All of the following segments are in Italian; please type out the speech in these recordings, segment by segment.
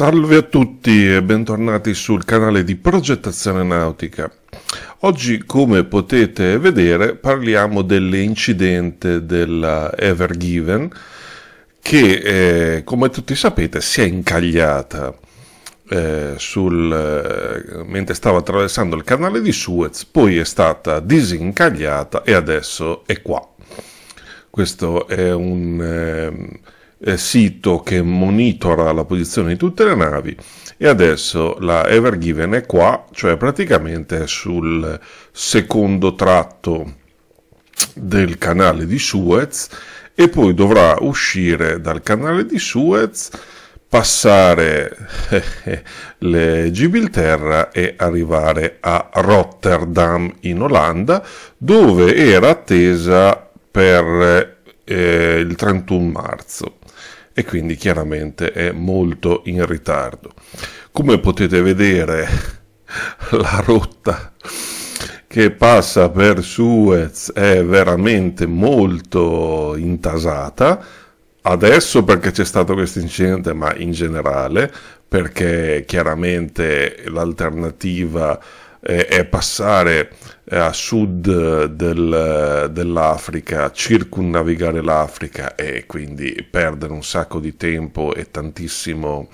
Salve a tutti e bentornati sul canale di Progettazione Nautica. Oggi, come potete vedere, parliamo dell'incidente della Evergiven che, eh, come tutti sapete, si è incagliata eh, sul, eh, mentre stava attraversando il canale di Suez, poi è stata disincagliata e adesso è qua. Questo è un ehm, eh, sito che monitora la posizione di tutte le navi e adesso la Ever Given è qua, cioè praticamente è sul secondo tratto del canale di Suez e poi dovrà uscire dal canale di Suez, passare le Gibilterra e arrivare a Rotterdam in Olanda, dove era attesa per eh, il 31 marzo e quindi chiaramente è molto in ritardo. Come potete vedere la rotta che passa per Suez è veramente molto intasata, adesso perché c'è stato questo incidente, ma in generale perché chiaramente l'alternativa eh, è passare a sud del, dell'Africa, circunnavigare l'Africa e quindi perdere un sacco di tempo e tantissimo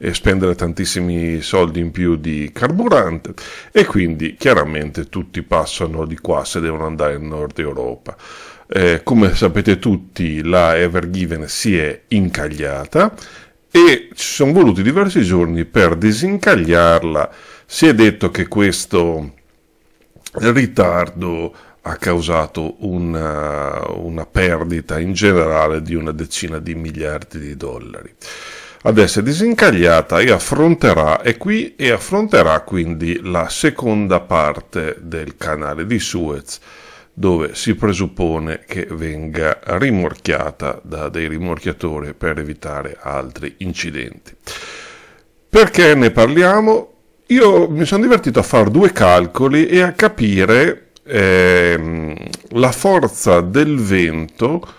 e spendere tantissimi soldi in più di carburante e quindi chiaramente tutti passano di qua se devono andare in nord Europa. Eh, come sapete tutti la Evergiven si è incagliata e ci sono voluti diversi giorni per disincagliarla. Si è detto che questo ritardo ha causato una, eh, una, perdita in generale di una decina di miliardi di dollari. Adesso è disincagliata e affronterà, è qui e affronterà quindi la seconda parte del canale di Suez dove si presuppone che venga rimorchiata da dei rimorchiatori per evitare altri incidenti. Perché ne parliamo? Io mi sono divertito a fare due calcoli e a capire ehm, la forza del vento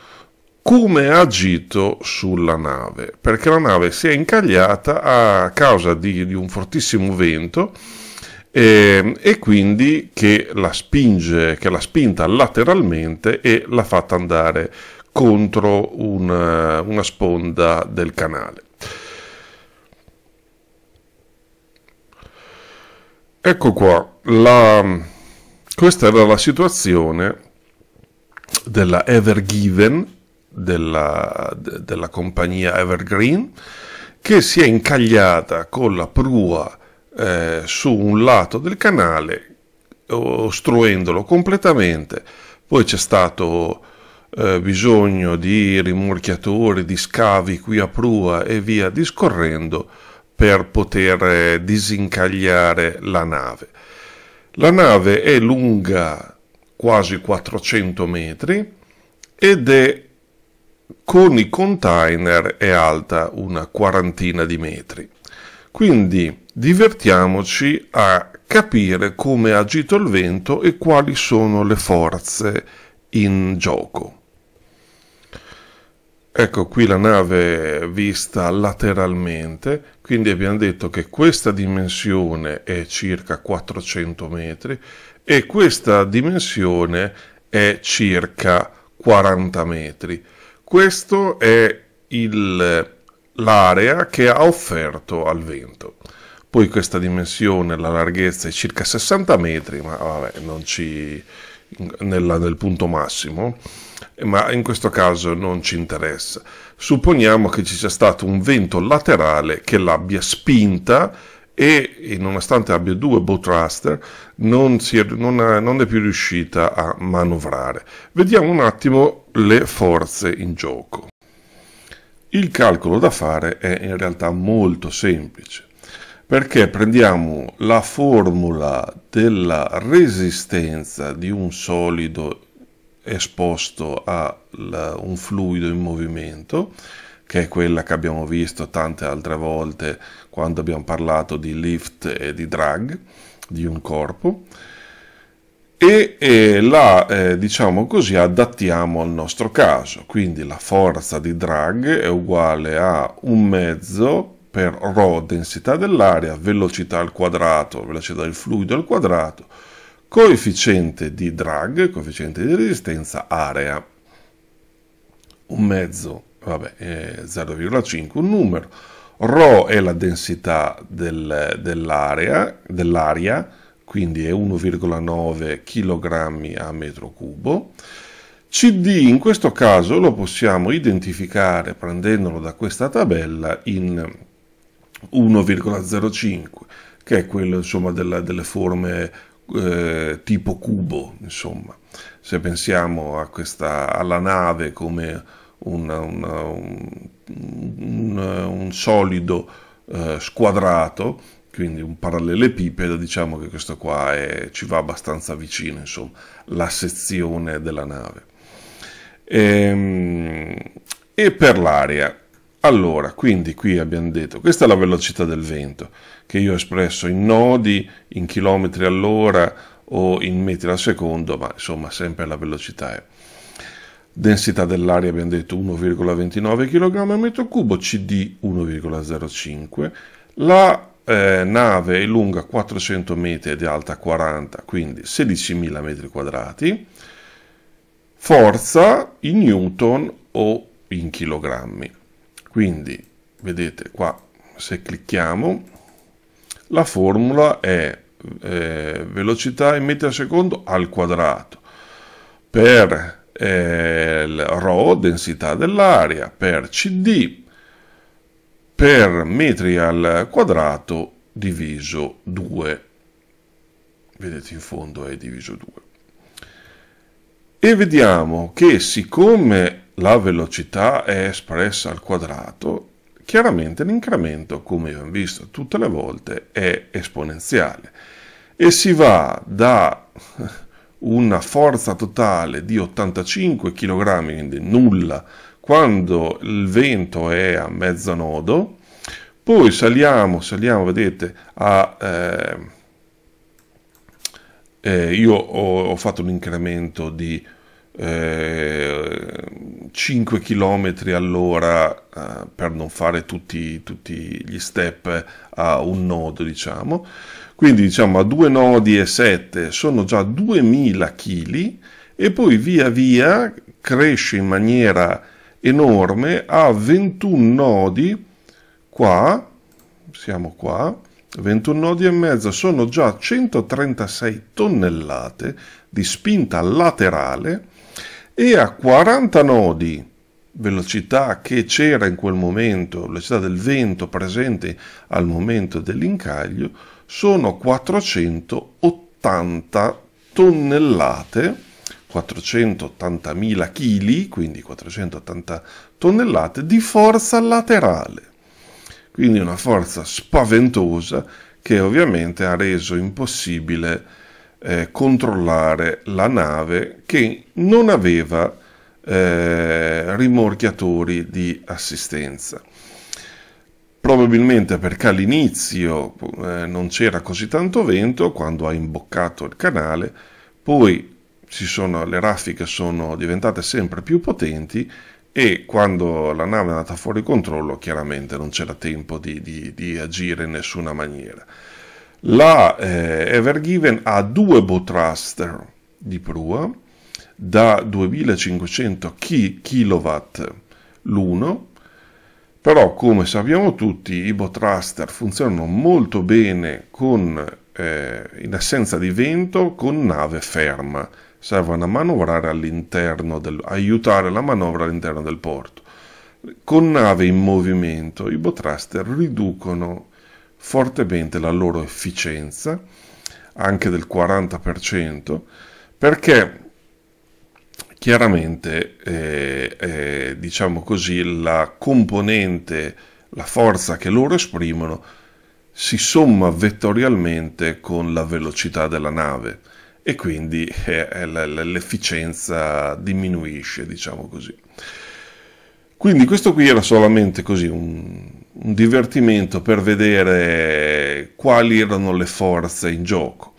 come ha agito sulla nave, perché la nave si è incagliata a causa di, di un fortissimo vento e, ehm, e quindi che la spinge, che l'ha spinta lateralmente e l'ha fatta andare contro una, eh, una sponda del canale. Ecco qua, la, questa era la situazione della Evergiven, della, de, della compagnia Evergreen, che si è incagliata con la prua eh, su un lato del canale ostruendolo completamente. Poi c'è stato eh, bisogno di rimorchiatori, di scavi qui a prua e via discorrendo per poter eh, disincagliare la nave. La nave è lunga quasi 400 metri ed è con i container è alta una quarantina di metri. Quindi Divertiamoci a capire come ha agito il vento e quali sono le forze in gioco. Ecco qui la nave vista lateralmente, quindi abbiamo detto che questa dimensione è circa 400 metri e questa dimensione è circa 40 metri. Questo è l'area che ha offerto al vento. Poi questa dimensione, la larghezza è circa 60 metri, ma vabbè, non ci... Nella, nel punto massimo, ma in questo caso non ci interessa. Supponiamo che ci sia stato un vento laterale che l'abbia spinta e nonostante abbia due bow thruster non, è, non, ha, non è più riuscita a manovrare. Vediamo un attimo le forze in gioco. Il calcolo da fare è in realtà molto semplice perché prendiamo la formula della resistenza di un solido esposto a un fluido in movimento, che è quella che abbiamo visto tante altre volte quando abbiamo parlato di lift e di drag di un corpo, e, la, eh, diciamo così, adattiamo al nostro caso. Quindi la forza di drag è uguale a un mezzo per ρ densità dell'aria, velocità al quadrato, velocità del fluido al quadrato, coefficiente di drag, coefficiente di resistenza, area. Un mezzo, vabbè, 0,5, un numero. Rho è la densità del, dell'area, dell quindi è 1,9 kg a metro cubo. CD in questo caso lo possiamo identificare prendendolo da questa tabella in 1,05 che è quello insomma, della, delle forme eh, tipo cubo insomma se pensiamo questa, alla nave come una, una, un, un, un, solido eh, squadrato quindi un parallelepipedo diciamo che questo qua è, ci va abbastanza vicino insomma la sezione della nave e, ehm, e per l'area allora, quindi qui abbiamo detto, questa è la velocità del vento, che io ho espresso in nodi, in chilometri all'ora o in metri al secondo, ma insomma sempre la velocità è. Densità dell'aria abbiamo detto 1,29 kg al metro cubo, CD 1,05. La eh, nave è lunga 400 metri ed è alta 40, quindi 16.000 metri quadrati. Forza in newton o in chilogrammi. Quindi, vedete qua, se clicchiamo, la formula è eh, velocità in metri al secondo al quadrato per eh, il ρ, densità dell'aria, per CD, per metri al quadrato diviso 2. Vedete in fondo è diviso 2. E vediamo che siccome la velocità è espressa al quadrato, chiaramente l'incremento, come abbiamo visto tutte le volte, è esponenziale e si va da una forza totale di 85 kg, quindi nulla, quando il vento è a mezzo nodo, poi saliamo, saliamo, vedete, a... Eh, eh, io ho, ho, fatto un incremento di 5 eh, km all'ora eh, per non fare tutti, tutti, gli step a un nodo, diciamo. Quindi diciamo a due nodi e 7 sono già 2000 kg e poi via via cresce in maniera enorme a 21 nodi qua, siamo qua, 21 nodi e mezza sono già 136 tonnellate di spinta laterale e a 40 nodi velocità che c'era in quel momento, velocità del vento presente al momento dell'incaglio, sono 480 tonnellate, 480.000 kg, quindi 480 tonnellate di forza laterale quindi una forza spaventosa che ovviamente ha reso impossibile eh, controllare la nave che non aveva eh, rimorchiatori di assistenza. Probabilmente perché all'inizio eh, non c'era così tanto vento quando ha imboccato il canale, poi sono, le raffiche sono diventate sempre più potenti e quando la nave è andata fuori controllo chiaramente non c'era tempo di, di, di agire in nessuna maniera. La eh, Evergiven ha due bow thruster di prua da 2500 kW l'uno, però come sappiamo tutti i bow thruster funzionano molto bene con, eh, in assenza di vento con nave ferma servono a manovrare all'interno del, aiutare la manovra all'interno del porto. Con nave in movimento i botraster riducono fortemente la loro efficienza, anche del 40%, perché chiaramente eh, eh, diciamo così la componente, la forza che loro esprimono si somma vettorialmente con la velocità della nave e quindi eh, eh l'efficienza diminuisce, diciamo così. Quindi questo qui era solamente così un, un divertimento per vedere quali erano le forze in gioco.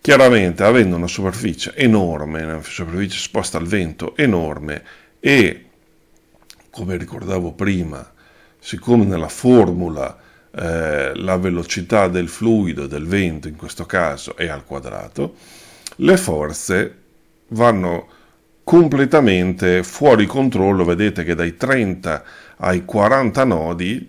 Chiaramente avendo una superficie enorme, una superficie esposta al vento enorme e come ricordavo prima, siccome nella formula eh, la velocità del fluido, del vento in questo caso, è al quadrato, le forze vanno completamente fuori controllo, vedete che dai 30 ai 40 nodi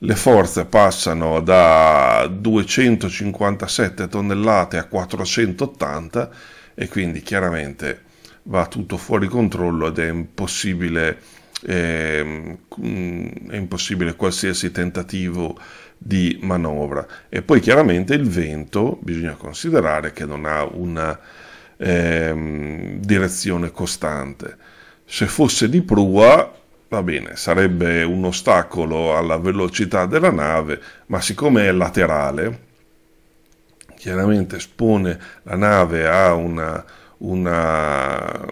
le forze passano da 257 tonnellate a 480 e quindi chiaramente va tutto fuori controllo ed è impossibile eh, è impossibile qualsiasi tentativo di manovra. E poi chiaramente il vento bisogna considerare che non ha una eh, direzione costante. Se fosse di prua, va bene, sarebbe un ostacolo alla velocità della nave, ma siccome è laterale, chiaramente espone la nave a una una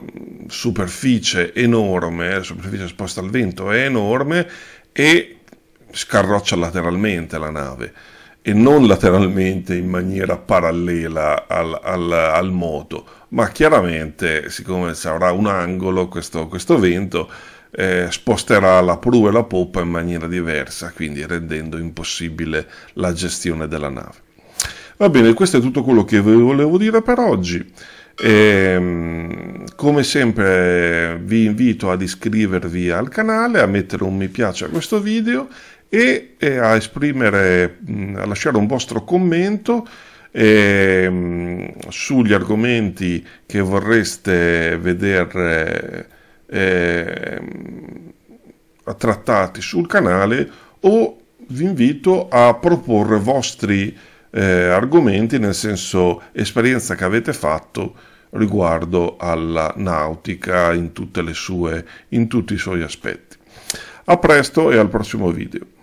superficie enorme, la superficie esposta al vento è enorme e scarroccia lateralmente la nave e non lateralmente in maniera parallela al, al, al moto, ma chiaramente siccome avrà un angolo questo, questo vento eh, sposterà la prua e la poppa in maniera diversa, quindi rendendo impossibile la gestione della nave. Va bene, questo è tutto quello che volevo dire per oggi. E, ehm, come sempre vi invito ad iscrivervi al canale, a mettere un mi piace a questo video e, e a esprimere, a lasciare un vostro commento eh, sugli argomenti che vorreste vedere eh, trattati sul canale o vi invito a proporre vostri eh, argomenti, nel senso esperienza che avete fatto riguardo alla nautica in, sue, in tutti i suoi aspetti. A presto e al prossimo video.